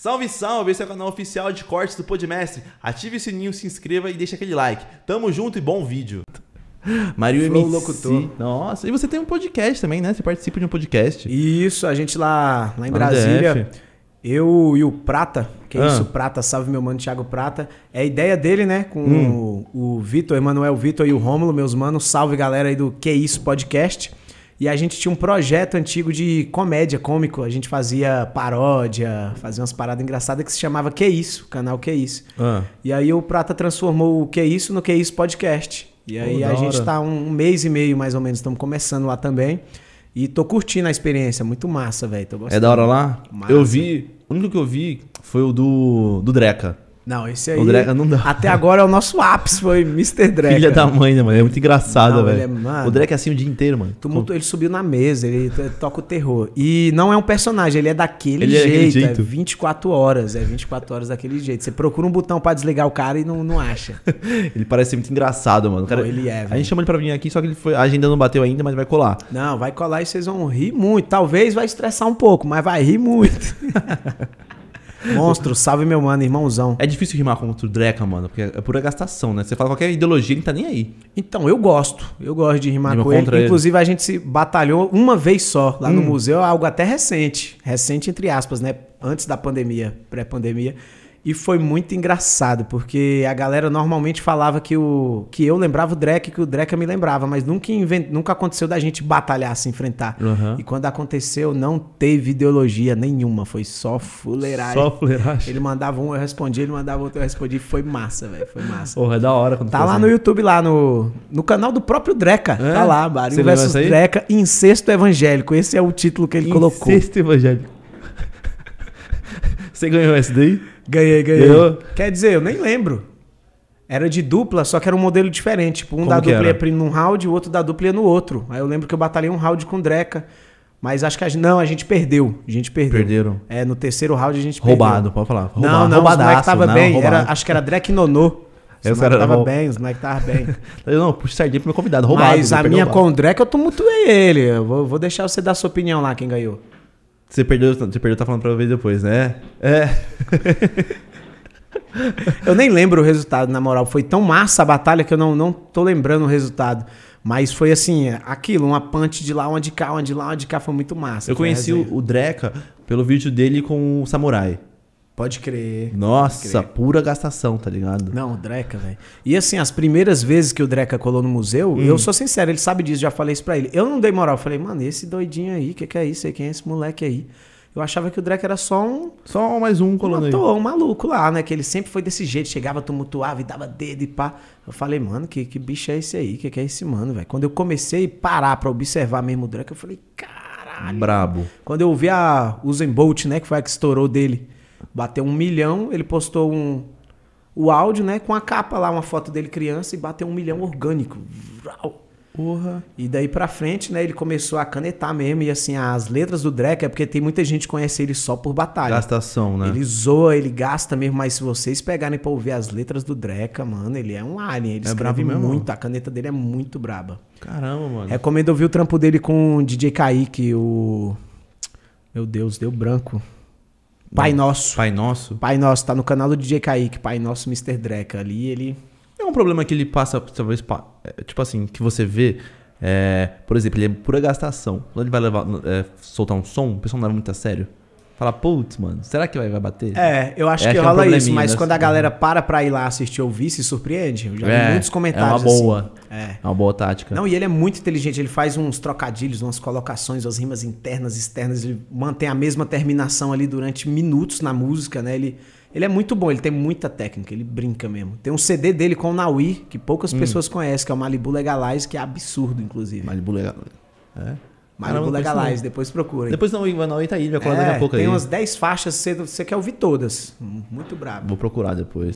Salve, salve! Esse é o canal oficial de cortes do Podmestre. Ative o sininho, se inscreva e deixa aquele like. Tamo junto e bom vídeo. Mario Flow MC. Locutor. Nossa, e você tem um podcast também, né? Você participa de um podcast. Isso, a gente lá, lá em Brasília. Eu e o Prata, que é ah. isso, Prata, salve meu mano Thiago Prata. É a ideia dele, né? Com hum. o, o Vitor, Emanuel Vitor e o Rômulo, meus manos. Salve galera aí do Que Isso Podcast. E a gente tinha um projeto antigo de comédia, cômico. A gente fazia paródia, fazia umas paradas engraçadas que se chamava Que Isso, canal Que Isso. Ah. E aí o Prata transformou o Que Isso no Que Isso Podcast. E aí oh, a gente está tá um, mês e meio, mais ou menos, estamos começando lá também. E tô curtindo a experiência, muito massa, velho. É da hora lá? Massa. Eu vi, o único que eu vi foi o do, do Dreca. Não, esse aí. O Drega não dá. Até agora é o nosso ápice, foi Mr. Drega. Filha da mãe, né, mano? É muito engraçado, velho. É, o Drega é assim o dia inteiro, mano. Tumulto, ele subiu na mesa, ele toca o terror. E não é um personagem, ele é daquele ele jeito. É, daquele jeito. é 24 horas, é 24 horas daquele jeito. Você procura um botão para desligar o cara e não, não acha. ele parece muito engraçado, mano. Cara, não, ele é, A gente chama ele pra vir aqui, só que ele foi, a agenda não bateu ainda, mas vai colar. Não, vai colar e vocês vão rir muito. Talvez vai estressar um pouco, mas vai rir muito. Monstro, salve meu mano, irmãozão. É difícil rimar contra o Dreca, mano, porque é pura gastação, né? Você fala qualquer ideologia, ele tá nem aí. Então, eu gosto. Eu gosto de rimar Rima com ele. ele. Inclusive, a gente se batalhou uma vez só lá hum. no museu, algo até recente. Recente, entre aspas, né? Antes da pandemia, pré-pandemia. E foi muito engraçado, porque a galera normalmente falava que, o, que eu lembrava o Drek, que o Drek me lembrava, mas nunca, invent, nunca aconteceu da gente batalhar, se enfrentar. Uhum. E quando aconteceu, não teve ideologia nenhuma, foi só fuleiragem. Só fuleiragem. Ele mandava um, eu respondia, ele mandava outro, eu respondia. Foi massa, velho, foi massa. Porra, é da hora. Quando tá lá no YouTube, lá no, no canal do próprio Dreca. É? Tá lá, Barulho versus Dreca, Incesto Evangélico. Esse é o título que ele Incesto colocou. Incesto Evangélico. Você ganhou essa daí? Ganhei, ganhei. Ganhou? Quer dizer, eu nem lembro. Era de dupla, só que era um modelo diferente. Tipo, um Como da dupla era? ia num round e o outro da dupla ia no outro. Aí eu lembro que eu batalhei um round com o Dreca. Mas acho que a gente, não, a gente perdeu. A gente perdeu. Perderam. É, no terceiro round a gente roubado, perdeu. Roubado, pode falar. Roubado, não, não, roubadaço, os tava não, bem. Era, acho que era Dreca Nonô. Os moleques tava bem, os moleques tava bem. não, puxa sardinha pro meu convidado, roubado. Mas a minha roubado. com o Dreca eu tumultuei ele. Eu vou, vou deixar você dar sua opinião lá, quem ganhou. Você perdeu, você perdeu, tá falando pra ver depois, né? É. eu nem lembro o resultado, na moral. Foi tão massa a batalha que eu não, não tô lembrando o resultado. Mas foi assim, aquilo, uma punch de lá, uma de cá, uma de lá, uma de cá, foi muito massa. Eu conheci o Dreca pelo vídeo dele com o Samurai. Pode crer. Nossa, Pode crer. pura gastação, tá ligado? Não, o Dreca, velho. E assim, as primeiras vezes que o Dreca colou no museu, hum. eu sou sincero, ele sabe disso, já falei isso pra ele. Eu não dei moral, eu falei, mano, esse doidinho aí, o que, que é isso aí? Quem é esse moleque aí? Eu achava que o Dreca era só um. Só mais um colando um aí. um maluco lá, né? Que ele sempre foi desse jeito, chegava, tumultuava e dava dedo e pá. Eu falei, mano, que, que bicho é esse aí? Que que é esse mano, velho? Quando eu comecei a parar pra observar mesmo o Dreca, eu falei, caralho. Brabo. Quando eu vi a Usain Bolt, né? Que foi a que estourou dele. Bateu um milhão, ele postou um, o áudio, né? Com a capa lá, uma foto dele criança e bateu um milhão orgânico. Porra. E daí pra frente, né? Ele começou a canetar mesmo. E assim, as letras do Drek é porque tem muita gente que conhece ele só por batalha. Gastação, né? Ele zoa, ele gasta mesmo. Mas se vocês pegarem pra ouvir as letras do Dreca, mano, ele é um alien. Ele é escreve muito. A caneta dele é muito braba. Caramba, mano. Recomendo ouvir o trampo dele com o DJ Kaique, o. Meu Deus, deu branco. Pai Nosso. Pai Nosso. Pai Nosso, tá no canal do DJ Kaique, Pai Nosso Mr. Dreca. Ali ele. É um problema que ele passa, talvez, é, tipo assim, que você vê. É, por exemplo, ele é pura gastação. Quando ele vai levar, é, soltar um som, o pessoal não leva muito a sério. Fala, putz, mano, será que vai, vai bater? É, eu acho é, que, rola é um isso, mas né? quando a galera para pra ir lá assistir ouvir, se surpreende. Eu já é, vi muitos comentários. É uma assim. boa. Assim. É. é uma boa tática. Não, e ele é muito inteligente, ele faz uns trocadilhos, umas colocações, umas rimas internas, externas, ele mantém a mesma terminação ali durante minutos na música, né? Ele, ele é muito bom, ele tem muita técnica, ele brinca mesmo. Tem um CD dele com o Naui, que poucas hum. pessoas conhecem, que é o Malibu Legalize, que é absurdo, inclusive. Malibu Legalize. É? não da Galais, depois procura Depois não, vai na Itaí, vai colar é, daqui a é, pouco tem aí. Tem umas 10 faixas, você quer ouvir todas. Muito brabo. Vou procurar depois.